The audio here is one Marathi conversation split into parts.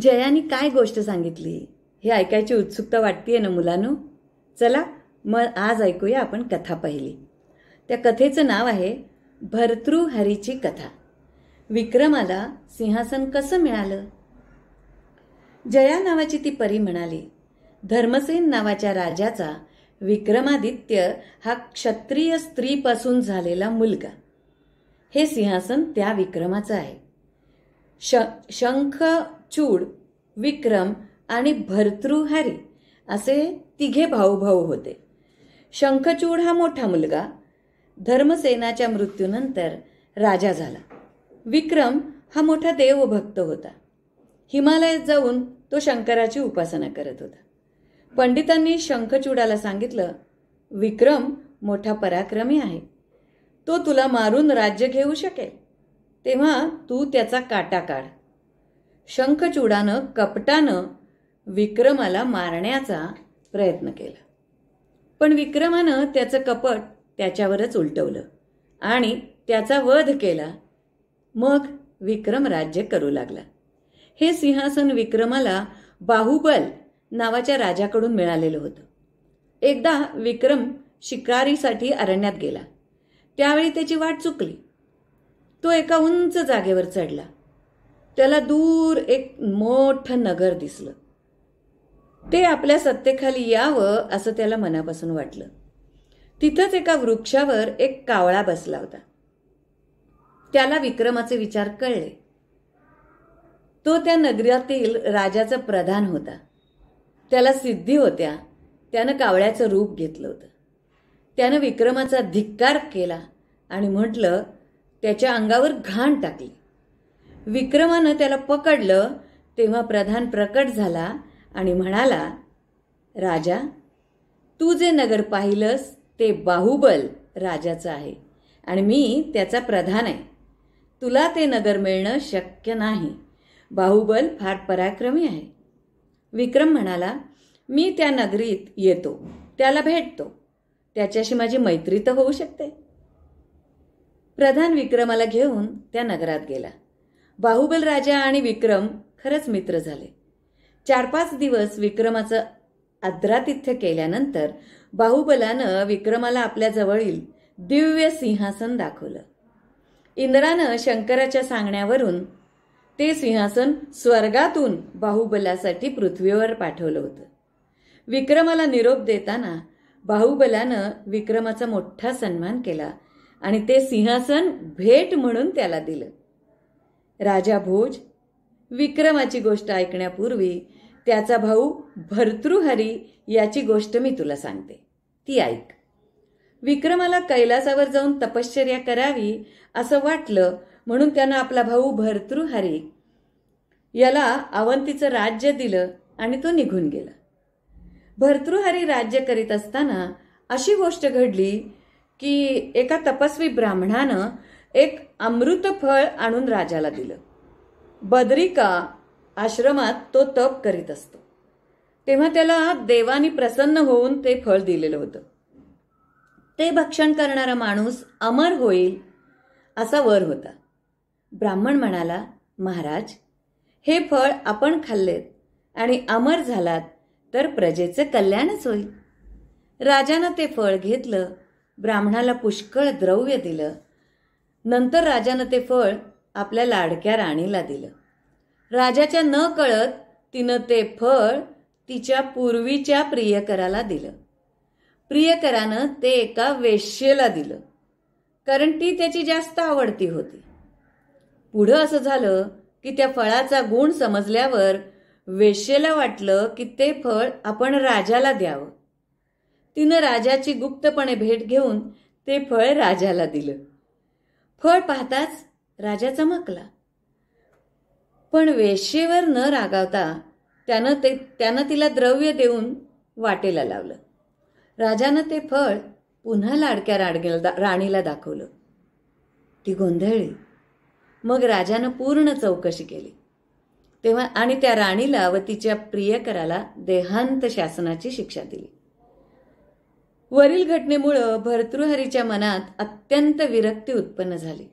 जयाने काय गोष्ट सांगितली हे ऐकायची उत्सुकता वाटतीये ना मुलांनो चला मग आज ऐकूया आपण कथा पहिली त्या कथेचं नाव आहे भर्तृहरीची कथा विक्रमाला सिंहासन कसं मिळालं जया नावाची ती परी म्हणाली धर्मसेन नावाच्या राजाचा विक्रमादित्य हा क्षत्रिय स्त्रीपासून झालेला मुलगा हे सिंहासन त्या विक्रमाचं आहे श शंख चूड विक्रम आणि भर्तृहरी असे तिघे भाऊभाऊ होते शंखचूड हा मोठा मुलगा धर्मसेनाच्या मृत्यूनंतर राजा झाला विक्रम हा मोठा देवभक्त होता हिमालयात जाऊन तो शंकराची उपासना करत होता पंडितांनी शंखचूडाला सांगितलं विक्रम मोठा पराक्रमी आहे तो तुला मारून राज्य घेऊ शकेल तेव्हा तू त्याचा काटा काढ शंखचूडानं कपटानं विक्रमाला मारण्याचा प्रयत्न केला पण विक्रमानं त्याचं कपट त्याच्यावरच उलटवलं आणि त्याचा वध केला मग विक्रम राज्य करू लागला हे सिंहासन विक्रमाला बाहुबल नावाच्या राजाकडून मिळालेलं होतं एकदा विक्रम शिकारीसाठी अरण्यात गेला त्यावेळी त्याची वाट चुकली तो एका उंच जागेवर चढला त्याला दूर एक मोठं नगर दिसलं ते आपल्या सत्तेखाली यावं असं त्याला मनापासून वाटलं तिथंच एका वृक्षावर एक कावळा बसला होता त्याला विक्रमाचे विचार कळले तो त्या नगरातील राजाचा प्रधान होता त्याला सिद्धी होत्या त्यानं कावळ्याचं रूप घेतलं होतं त्यानं विक्रमाचा धिक्कार केला आणि म्हटलं त्याच्या अंगावर घाण टाकली विक्रमानं त्याला पकडलं तेव्हा प्रधान प्रकट झाला आणि म्हणाला राजा तू जे नगर पाहिलंस ते बाहुबल राजाचं आहे आणि मी त्याचा प्रधान आहे तुला ते नगर मिळणं शक्य नाही बाहुबल फार पराक्रमी आहे विक्रम म्हणाला मी त्या नगरीत येतो त्याला भेटतो त्याच्याशी माझी मैत्री तर होऊ शकते प्रधान विक्रमाला घेऊन त्या नगरात गेला बाहुबल राजा आणि विक्रम खरंच मित्र झाले चार पाच दिवस विक्रमाचं आद्रातिथ्य केल्यानंतर बाहुबलानं विक्रमाला आपल्या जवळील दिव्य सिंहासन दाखवलं इंद्रानं शंकराच्या सांगण्यावरून ते सिंहासन स्वर्गातून बाहुबलासाठी पृथ्वीवर पाठवलं होतं विक्रमाला निरोप देताना बाहुबलानं विक्रमाचा मोठा सन्मान केला आणि ते सिंहासन भेट म्हणून त्याला दिलं राजा भोज विक्रमाची गोष्ट ऐकण्यापूर्वी त्याचा भाऊ भर्तृहरी याची गोष्ट मी तुला सांगते ती ऐक विक्रमाला कैलासावर जाऊन तपश्चर्या करावी असं वाटलं म्हणून त्यानं आपला भाऊ भर्तृहरी याला अवंतीचं राज्य दिलं आणि तो निघून गेला भर्तृहरी राज्य करीत असताना अशी गोष्ट घडली की एका तपस्वी ब्राह्मणानं एक अमृत फळ आणून राजाला दिलं बदरिका आश्रमात तो तप करीत असतो तेव्हा त्याला देवानी प्रसन्न होऊन ते फळ दिलेलं होतं ते भक्षण करणारा माणूस अमर होईल असा वर होता ब्राह्मण म्हणाला महाराज हे फळ आपण खाल्लेत आणि अमर झालात तर प्रजेचे कल्याणच होईल राजानं ते फळ घेतलं ब्राह्मणाला पुष्कळ द्रव्य दिलं नंतर राजानं ते फळ आपल्या लाडक्या राणीला दिलं राजाच्या न कळत तिनं ते फळ तिच्या पूर्वीच्या प्रियकराला दिलं प्रियकरानं ते एका वेश्येला दिलं कारण ती त्याची जास्त आवडती होती पुढं असं झालं की त्या फळाचा गुण समजल्यावर वेश्येला वाटलं की ते फळ आपण राजाला द्यावं तिनं राजाची गुप्तपणे भेट घेऊन ते फळ राजाला दिलं फळ पाहताच राजा चमकला पण वेशेवर न रागावता त्यानं ते त्यानं तिला द्रव्य देऊन वाटेला लावलं राजानं ते फळ पुन्हा लाडक्या राडगेला राणीला दाखवलं ती गोंधळली मग राजानं पूर्ण चौकशी केली तेव्हा आणि त्या राणीला व तिच्या प्रियकराला देहांत शासनाची शिक्षा दिली वरील घटनेमुळं भर्तृहरीच्या मनात अत्यंत विरक्ती उत्पन्न झाली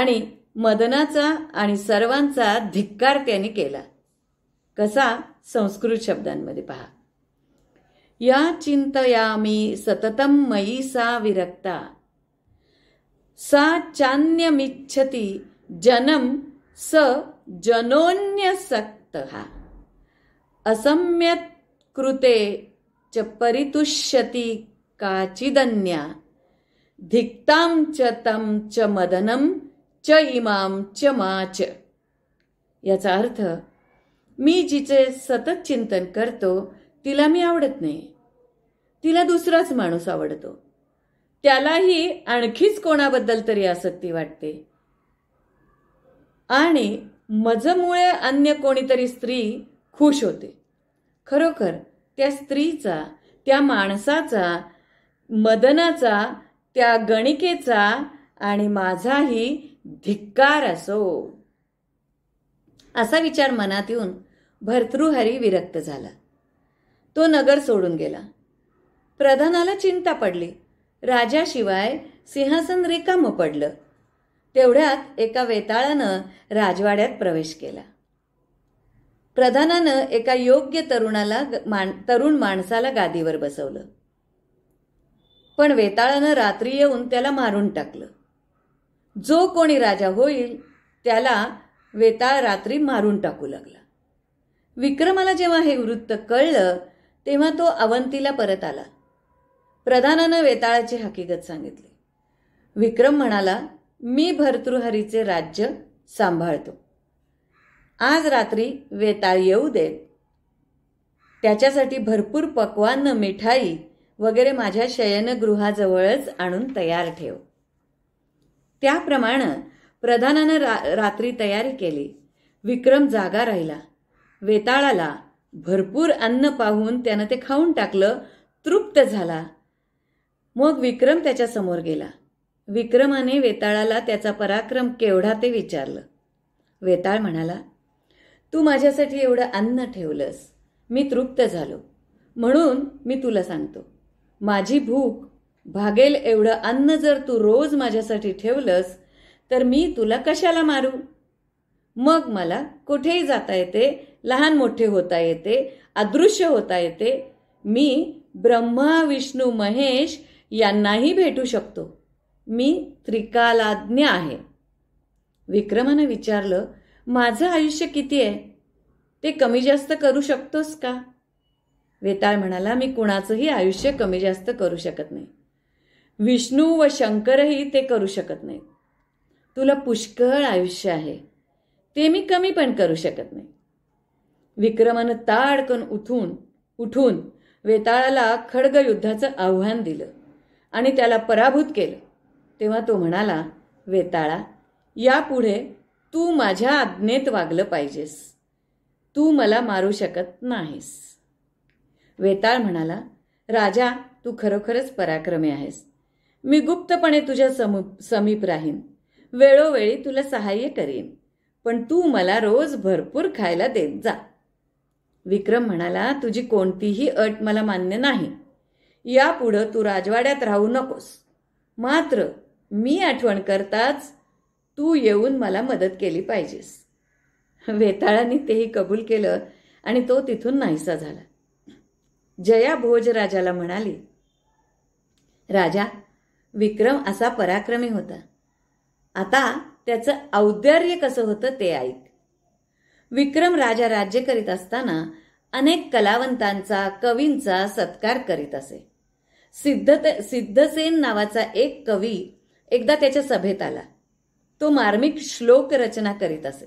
आणि मदनाचा आणि सर्वांचा धिक्कार त्याने केला कसा संस्कृत शब्दांमध्ये पहा या मी सततम मयी सा विरक्ता सा चान्यमिच्छती जनम स जनोन्यसक्त हा असम्यत कृते च परितुष्यती काचिदन्या धिक्ताम च तं च मदनं च इमां च माच याचा अर्थ मी जिचे सतत चिंतन करतो तिला मी आवडत नाही तिला दुसराच माणूस आवडतो त्यालाही आणखीच कोणाबद्दल तरी आसक्ती वाटते आणि मजमुळे अन्य कोणीतरी स्त्री खुश होते खरोखर त्या स्त्रीचा त्या माणसाचा मदनाचा त्या गणिकेचा आणि माझाही धिक्कार असो असा विचार मनात येऊन भर्तृहरी विरक्त झाला तो नगर सोडून गेला प्रधानाला चिंता पडली राजाशिवाय सिंहासन रिकामं पडलं तेवढ्यात एका वेताळानं राजवाड्यात प्रवेश केला प्रधानानं एका योग्य तरुणाला मान तरुण माणसाला गादीवर बसवलं पण वेताळानं रात्री येऊन त्याला मारून टाकलं जो कोणी राजा होईल त्याला वेताळ रात्री मारून टाकू लागला विक्रमाला जेव्हा हे वृत्त कळलं तेव्हा तो अवंतीला परत आला प्रधानानं वेताळाची हकीकत सांगितली विक्रम म्हणाला मी भर्तृहरीचे राज्य सांभाळतो आज रात्री वेताळ येऊ देत त्याच्यासाठी भरपूर पकवान मिठाई वगैरे माझ्या शयनगृहाजवळच आणून तयार ठेव त्याप्रमाणे प्रधानानं रा रात्री तयारी केली विक्रम जागा राहिला वेताळाला भरपूर अन्न पाहून त्यानं ते खाऊन टाकलं तृप्त झाला मग विक्रम त्याच्यासमोर गेला विक्रमाने वेताळाला त्याचा पराक्रम केवढा ते विचारलं वेताळ म्हणाला तू माझ्यासाठी एवढं अन्न ठेवलंस मी तृप्त झालो म्हणून मी तुला सांगतो माझी भूक भागेल एवढं अन्न जर तू रोज माझ्यासाठी ठेवलंस तर मी तुला कशाला मारू मग मला कुठेही जाता येते लहान मोठे होता येते अदृश्य होता येते मी ब्रह्मा विष्णू महेश यांनाही भेटू शकतो मी त्रिकालाज्ञ आहे विक्रमानं विचारलं माझं आयुष्य किती आहे ते कमी जास्त करू शकतोस का वेताळ म्हणाला मी कुणाचंही आयुष्य कमी जास्त करू शकत नाही विष्णू व शंकरही ते करू शकत नाहीत तुला पुष्कळ आयुष्य आहे ते मी कमी पण करू शकत नाही विक्रमानं ताडकन उठून उठून वेताळाला खडग युद्धाचं आव्हान दिलं आणि त्याला पराभूत केलं तेव्हा तो म्हणाला वेताळा यापुढे तू माझ्या आज्ञेत वागलं पाहिजेस तू मला मारू शकत नाहीस वेताळ म्हणाला राजा तू खरोखरच पराक्रमी आहेस मी गुप्तपणे तुझ्या समू समीप राहीन वेळोवेळी तुला सहाय्य करीन पण तू मला रोज भरपूर खायला देत जा विक्रम म्हणाला तुझी कोणतीही अट मला मान्य नाही यापुढं तू राजवाड्यात राहू नकोस मात्र मी आठवण करताच तू येऊन मला मदत केली पाहिजेस वेताळाने तेही कबूल केलं आणि तो तिथून नाहीसा झाला जया भोज राजाला म्हणाली राजा विक्रम असा पराक्रमी होता आता त्याचं औदार्य कसं होतं ते ऐक विक्रम राजा राज्य करीत असताना अनेक कलावंतांचा कवींचा सत्कार करीत असे सिद्ध सिद्धसेन नावाचा एक कवी एकदा त्याच्या सभेत आला तो मार्मिक श्लोक रचना करीत असे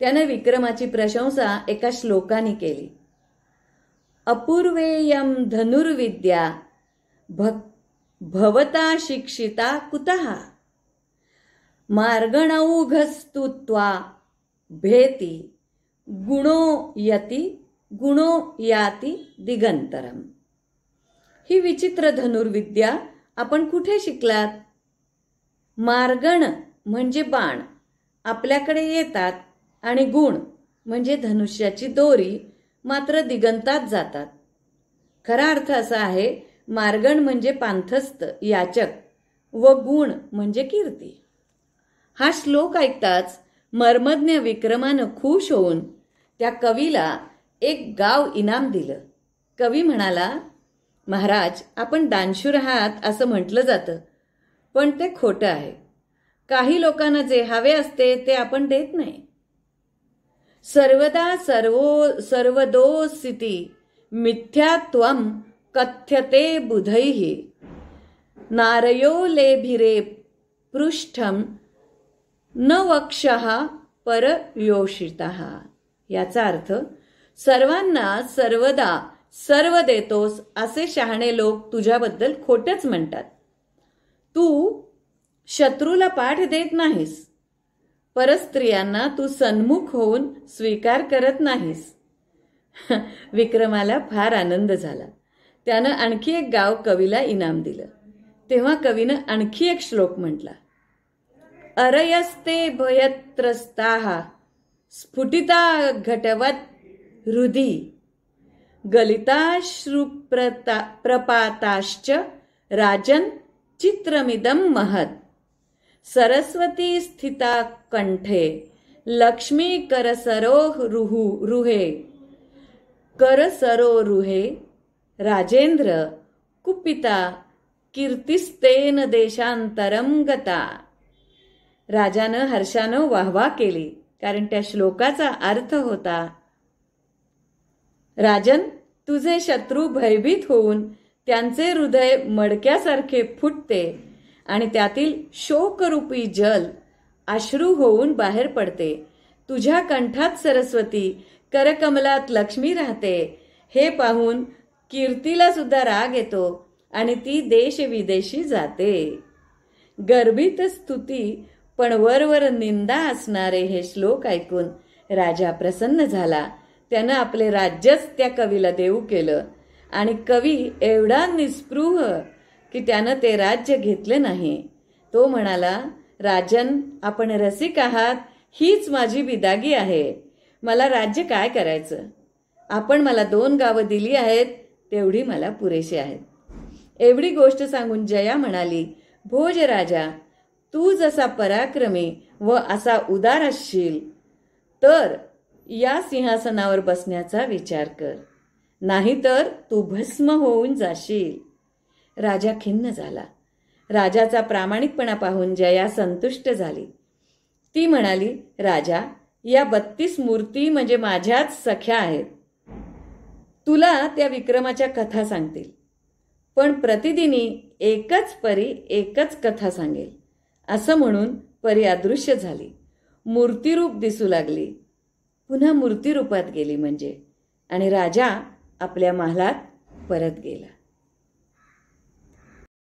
त्याने विक्रमाची प्रशंसा एका श्लोकाने केली अपूर्वेयम धनुर्विद्या भवता शिक्षिता कुतः मार्गणौघस्तुत्वा भेती गुणो यती गुणो याती दिगंतरम ही विचित्र धनुर्विद्या आपण कुठे शिकलात मार्गण म्हणजे बाण आपल्याकडे येतात आणि गुण म्हणजे धनुष्याची दोरी मात्र दिगंतात जातात खरा अर्थ असा आहे मार्गण म्हणजे पांथस्थ याचक व गुण म्हणजे कीर्ती हा श्लोक ऐकताच मर्मज्ञ विक्रमानं खुश होऊन त्या कवीला एक गाव इनाम दिलं कवी म्हणाला महाराज आपण दानशूर आहात असं म्हटलं जातं पण ते खोटं आहे काही लोकांना जे हवे असते ते आपण देत नाही सर्वदा सर्व सर्वदो स्थिती मिथ्यात्वम कथ्यते बुधैः नारयो लेभिरे पृष्ठम न वक्ष परयोषिता याचा अर्थ सर्वांना सर्वदा सर्व देतोस असे शहाणे लोक तुझ्याबद्दल खोटच म्हणतात तू शत्रूला पाठ देत नाहीस परस्त्रियांना तू सन्मुख होऊन स्वीकार करत नाहीस विक्रमाला फार आनंद झाला त्यानं आणखी एक गाव कवीला इनाम दिलं तेव्हा कवीनं आणखी एक श्लोक म्हटला अरयस्ते भयत्रस्ता स्फुटिता घटवत हृदी गलिताश्रुप्रता प्रपाताश्च राजन चित्रमिदम महत सरस्वती स्थिता कंठे लक्ष्मी करसरो रुहु रुहे करसरो रुहे राजेंद्र कुपिता कीर्तिस्तेन देशांतरम गता राजानं हर्षानं वाहवा केली कारण त्या श्लोकाचा अर्थ होता राजन तुझे शत्रू भयभीत होऊन त्यांचे हृदय मडक्यासारखे फुटते आणि त्यातील शोकरूपी जल अश्रू होऊन बाहेर पडते तुझ्या कंठात सरस्वती करकमलात लक्ष्मी राहते हे पाहून कीर्तीला सुद्धा राग येतो आणि ती देशविदेशी जाते गर्भीत स्तुती पण वरवर निंदा असणारे हे श्लोक ऐकून राजा प्रसन्न झाला त्यानं आपले राज्यच त्या कवीला देऊ केलं आणि कवी एवढा निस्पृह की त्यानं ते राज्य घेतले नाही तो म्हणाला राजन आपण रसिक आहात हीच माझी बिदागी आहे मला राज्य काय करायचं आपण मला दोन गावं दिली आहेत तेवढी मला पुरेशी आहेत एवढी गोष्ट सांगून जया म्हणाली भोज राजा तू जसा पराक्रमी व असा उदार असशील तर या सिंहासनावर बसण्याचा विचार कर नाहीतर तू भस्म होऊन जाशील राजा खिन्न झाला राजाचा प्रामाणिकपणा पाहून जया संतुष्ट झाली ती म्हणाली राजा या बत्तीस मूर्ती म्हणजे माझ्याच सख्या आहेत तुला त्या विक्रमाच्या कथा सांगतील पण प्रतिदिनी एकच परी एकच कथा सांगेल असं म्हणून परी अदृश्य झाली मूर्तिरूप दिसू लागली पुन्हा मूर्तिरूपात गेली म्हणजे आणि राजा आपल्या महालात परत गेला